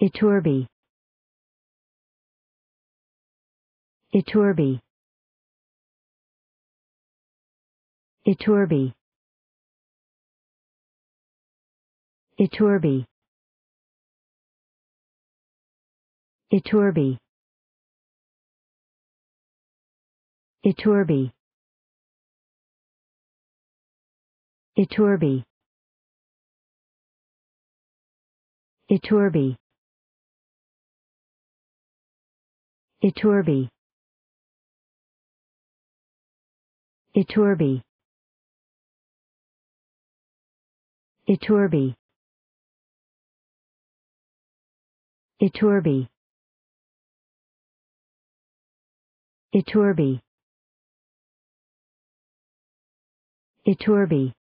Iturbi Iturbi Iturbi Iturbi Iturbi Iturbi Iturbi Iturbi Iturbi Iturbi Iturbi Iturbi Iturbi Iturbi